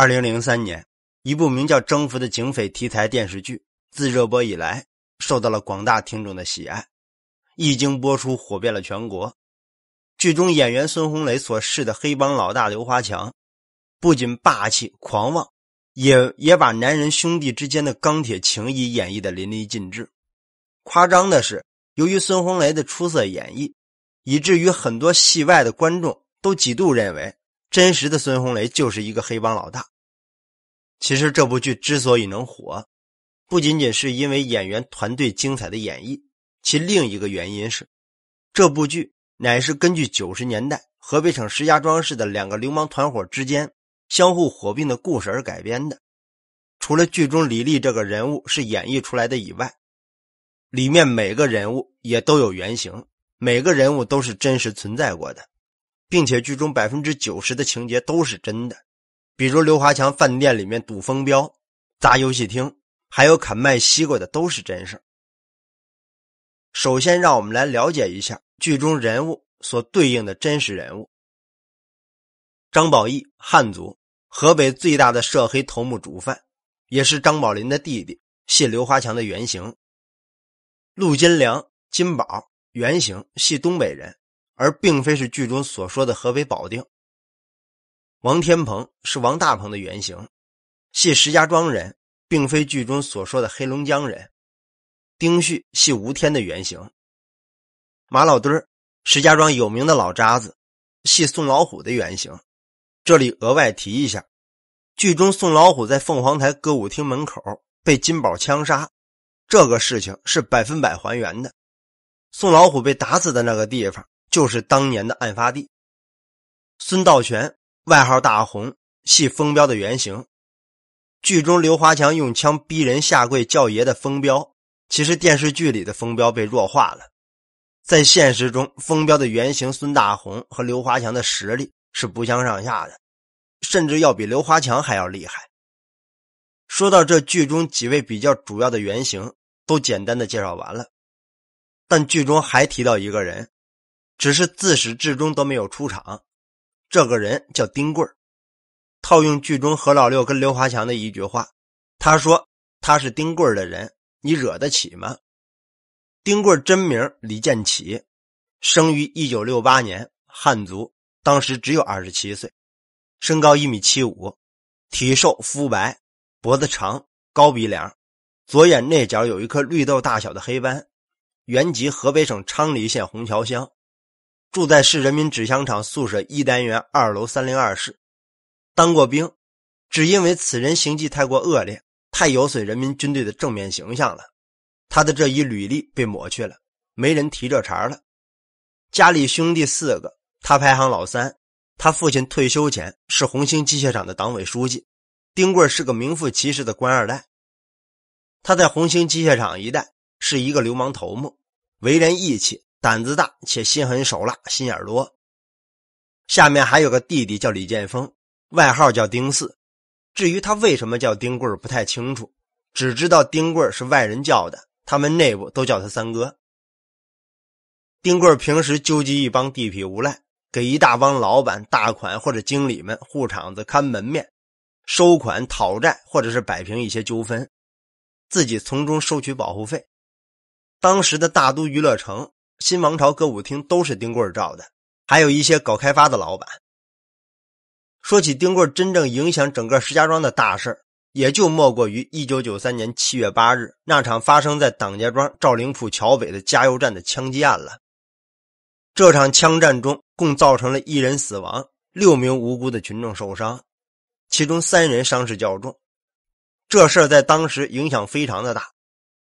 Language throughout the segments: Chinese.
二零零三年，一部名叫《征服》的警匪题材电视剧自热播以来，受到了广大听众的喜爱。一经播出，火遍了全国。剧中演员孙红雷所饰的黑帮老大刘华强，不仅霸气狂妄，也也把男人兄弟之间的钢铁情谊演绎的淋漓尽致。夸张的是，由于孙红雷的出色演绎，以至于很多戏外的观众都几度认为。真实的孙红雷就是一个黑帮老大。其实这部剧之所以能火，不仅仅是因为演员团队精彩的演绎，其另一个原因是，这部剧乃是根据九十年代河北省石家庄市的两个流氓团伙之间相互火并的故事而改编的。除了剧中李丽这个人物是演绎出来的以外，里面每个人物也都有原型，每个人物都是真实存在过的。并且剧中百分之九十的情节都是真的，比如刘华强饭店里面赌风标、砸游戏厅，还有砍卖西瓜的都是真事首先，让我们来了解一下剧中人物所对应的真实人物：张宝义，汉族，河北最大的涉黑头目主犯，也是张宝林的弟弟，系刘华强的原型；陆金良、金宝，原型系东北人。而并非是剧中所说的河北保定。王天鹏是王大鹏的原型，系石家庄人，并非剧中所说的黑龙江人。丁旭系吴天的原型。马老墩儿，石家庄有名的老渣子，系宋老虎的原型。这里额外提一下，剧中宋老虎在凤凰台歌舞厅门口被金宝枪杀，这个事情是百分百还原的。宋老虎被打死的那个地方。就是当年的案发地，孙道全，外号大红，系风彪的原型。剧中刘华强用枪逼人下跪叫爷的风标，其实电视剧里的风标被弱化了。在现实中，风彪的原型孙大红和刘华强的实力是不相上下的，甚至要比刘华强还要厉害。说到这，剧中几位比较主要的原型都简单的介绍完了，但剧中还提到一个人。只是自始至终都没有出场。这个人叫丁贵儿，套用剧中何老六跟刘华强的一句话，他说：“他是丁贵儿的人，你惹得起吗？”丁贵儿真名李建起，生于一九六八年，汉族，当时只有二十七岁，身高一米七五，体瘦肤白，脖子长，高鼻梁，左眼内角有一颗绿豆大小的黑斑，原籍河北省昌黎县红桥乡。住在市人民纸箱厂宿舍一单元二楼三零二室，当过兵，只因为此人行迹太过恶劣，太有损人民军队的正面形象了，他的这一履历被抹去了，没人提这茬了。家里兄弟四个，他排行老三，他父亲退休前是红星机械厂的党委书记，丁贵是个名副其实的官二代。他在红星机械厂一带是一个流氓头目，为人义气。胆子大且心狠手辣，心眼多。下面还有个弟弟叫李建峰，外号叫丁四。至于他为什么叫丁贵不太清楚，只知道丁贵是外人叫的，他们内部都叫他三哥。丁贵平时纠集一帮地痞无赖，给一大帮老板、大款或者经理们护场子、看门面、收款、讨债，或者是摆平一些纠纷，自己从中收取保护费。当时的大都娱乐城。新王朝歌舞厅都是丁贵儿罩的，还有一些搞开发的老板。说起丁贵儿真正影响整个石家庄的大事也就莫过于一九九三年七月八日那场发生在党家庄赵灵铺桥北的加油站的枪击案了。这场枪战中共造成了一人死亡，六名无辜的群众受伤，其中三人伤势较重。这事在当时影响非常的大，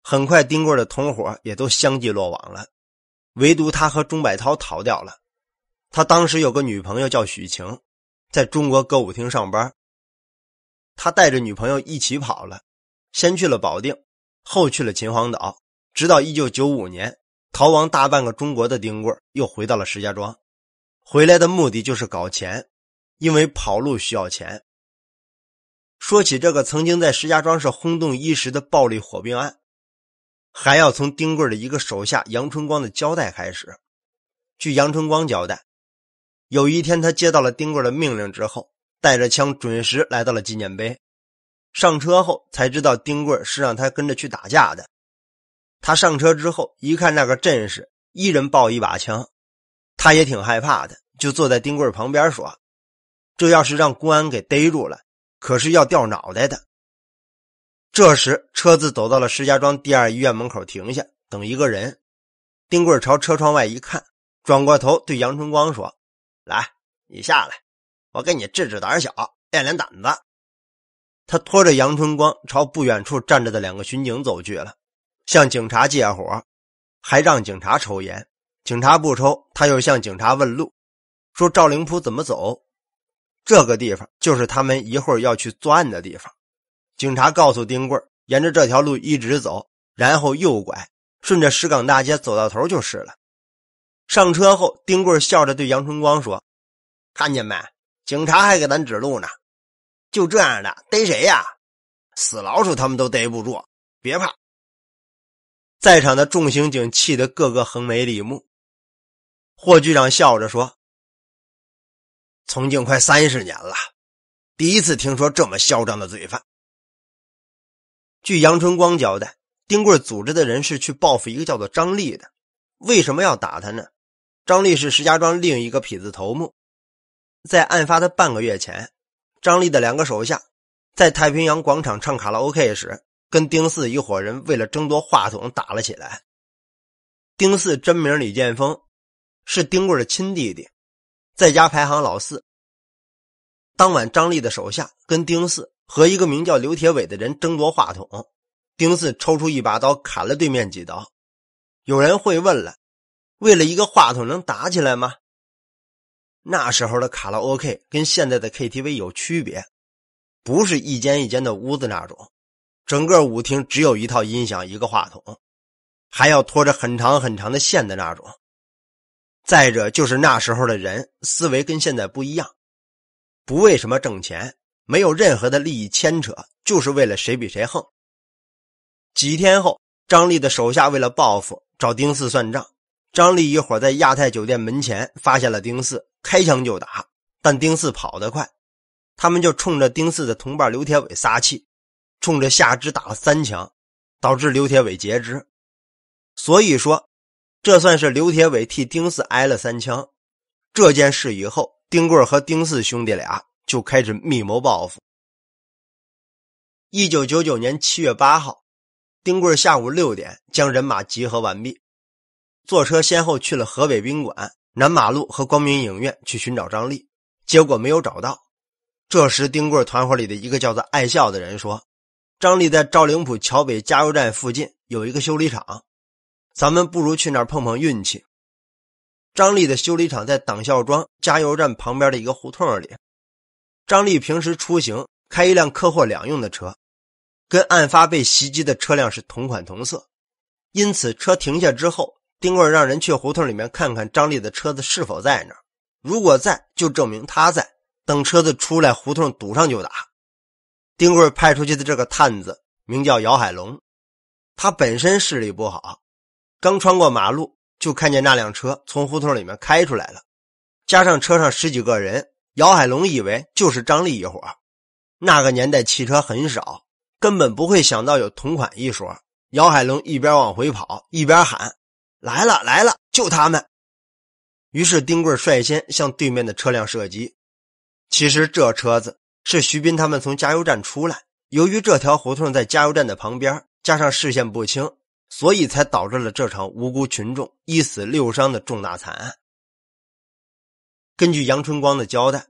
很快丁贵儿的同伙也都相继落网了。唯独他和钟百涛逃掉了。他当时有个女朋友叫许晴，在中国歌舞厅上班。他带着女朋友一起跑了，先去了保定，后去了秦皇岛。直到一九九五年，逃亡大半个中国的丁贵又回到了石家庄。回来的目的就是搞钱，因为跑路需要钱。说起这个曾经在石家庄是轰动一时的暴力火并案。还要从丁贵的一个手下杨春光的交代开始。据杨春光交代，有一天他接到了丁贵的命令之后，带着枪准时来到了纪念碑。上车后才知道丁贵是让他跟着去打架的。他上车之后一看那个阵势，一人抱一把枪，他也挺害怕的，就坐在丁贵旁边说：“这要是让公安给逮住了，可是要掉脑袋的。”这时，车子走到了石家庄第二医院门口停下，等一个人。丁贵朝车窗外一看，转过头对杨春光说：“来，你下来，我给你治治胆小，练练胆子。”他拖着杨春光朝不远处站着的两个巡警走去了，向警察借火，还让警察抽烟。警察不抽，他又向警察问路，说：“赵灵甫怎么走？”这个地方就是他们一会儿要去作案的地方。警察告诉丁贵沿着这条路一直走，然后右拐，顺着石岗大街走到头就是了。上车后，丁贵笑着对杨春光说：“看见没？警察还给咱指路呢。就这样的，逮谁呀？死老鼠他们都逮不住。别怕。”在场的众刑警气得个个横眉立目。霍局长笑着说：“从警快三十年了，第一次听说这么嚣张的罪犯。”据杨春光交代，丁贵组织的人是去报复一个叫做张丽的。为什么要打他呢？张丽是石家庄另一个痞子头目。在案发的半个月前，张丽的两个手下在太平洋广场唱卡拉 OK 时，跟丁四一伙人为了争夺话筒打了起来。丁四真名李建峰，是丁贵的亲弟弟，在家排行老四。当晚，张丽的手下跟丁四。和一个名叫刘铁伟的人争夺话筒，丁四抽出一把刀砍了对面几刀。有人会问了，为了一个话筒能打起来吗？那时候的卡拉 OK 跟现在的 KTV 有区别，不是一间一间的屋子那种，整个舞厅只有一套音响一个话筒，还要拖着很长很长的线的那种。再者就是那时候的人思维跟现在不一样，不为什么挣钱。没有任何的利益牵扯，就是为了谁比谁横。几天后，张丽的手下为了报复，找丁四算账。张丽一伙在亚太酒店门前发现了丁四，开枪就打。但丁四跑得快，他们就冲着丁四的同伴刘铁伟撒气，冲着下肢打了三枪，导致刘铁伟截肢。所以说，这算是刘铁伟替丁四挨了三枪。这件事以后，丁贵和丁四兄弟俩。就开始密谋报复。一九九九年七月八号，丁贵下午六点将人马集合完毕，坐车先后去了河北宾馆、南马路和光明影院去寻找张丽，结果没有找到。这时，丁贵团伙里的一个叫做爱笑的人说：“张丽在赵灵甫桥北加油站附近有一个修理厂，咱们不如去那儿碰碰运气。”张丽的修理厂在党校庄加油站旁边的一个胡同里。张丽平时出行开一辆客货两用的车，跟案发被袭击的车辆是同款同色，因此车停下之后，丁贵让人去胡同里面看看张丽的车子是否在那儿。如果在，就证明他在。等车子出来，胡同堵上就打。丁贵派出去的这个探子名叫姚海龙，他本身视力不好，刚穿过马路就看见那辆车从胡同里面开出来了，加上车上十几个人。姚海龙以为就是张丽一伙那个年代汽车很少，根本不会想到有同款一说。姚海龙一边往回跑，一边喊：“来了来了，就他们！”于是丁贵率先向对面的车辆射击。其实这车子是徐斌他们从加油站出来。由于这条胡同在加油站的旁边，加上视线不清，所以才导致了这场无辜群众一死六伤的重大惨案。根据杨春光的交代，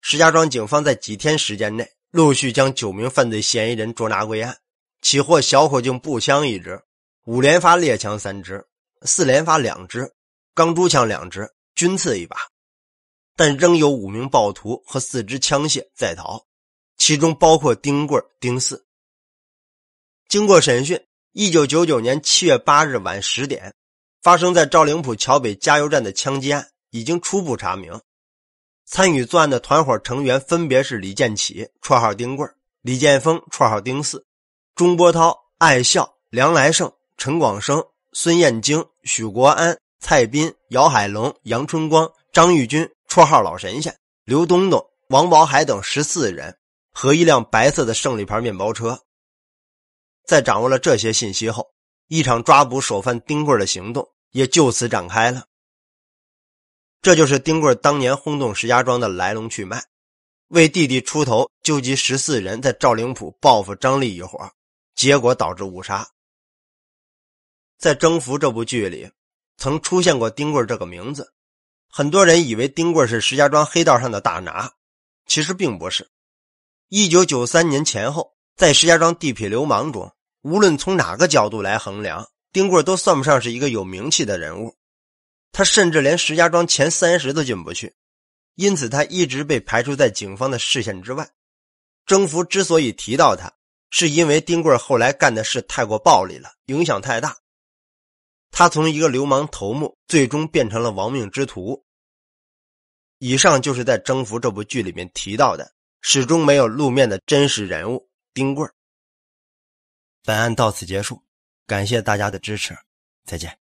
石家庄警方在几天时间内陆续将九名犯罪嫌疑人捉拿归案，起获小口径步枪一支、五连发猎枪三支、四连发两支、钢珠枪两支、军刺一把，但仍有五名暴徒和四支枪械在逃，其中包括丁贵儿、丁四。经过审讯，一九九九年七月八日晚十点，发生在赵陵浦桥北加油站的枪击案已经初步查明。参与作案的团伙成员分别是李建起（绰号丁贵）、李建峰（绰号丁四）、钟波涛、爱笑、梁来胜、陈广生、孙燕京、许国安、蔡斌、姚海龙、杨春光、张玉军（绰号老神仙）、刘东东、王宝海等十四人和一辆白色的胜利牌面包车。在掌握了这些信息后，一场抓捕首犯丁贵的行动也就此展开了。这就是丁贵当年轰动石家庄的来龙去脉，为弟弟出头纠集十四人，在赵灵甫报复张力一伙，结果导致误杀。在《征服》这部剧里，曾出现过丁贵这个名字，很多人以为丁贵是石家庄黑道上的大拿，其实并不是。一九九三年前后，在石家庄地痞流氓中，无论从哪个角度来衡量，丁贵都算不上是一个有名气的人物。他甚至连石家庄前三十都进不去，因此他一直被排除在警方的视线之外。征服之所以提到他，是因为丁贵后来干的事太过暴力了，影响太大。他从一个流氓头目最终变成了亡命之徒。以上就是在征服这部剧里面提到的始终没有露面的真实人物丁贵本案到此结束，感谢大家的支持，再见。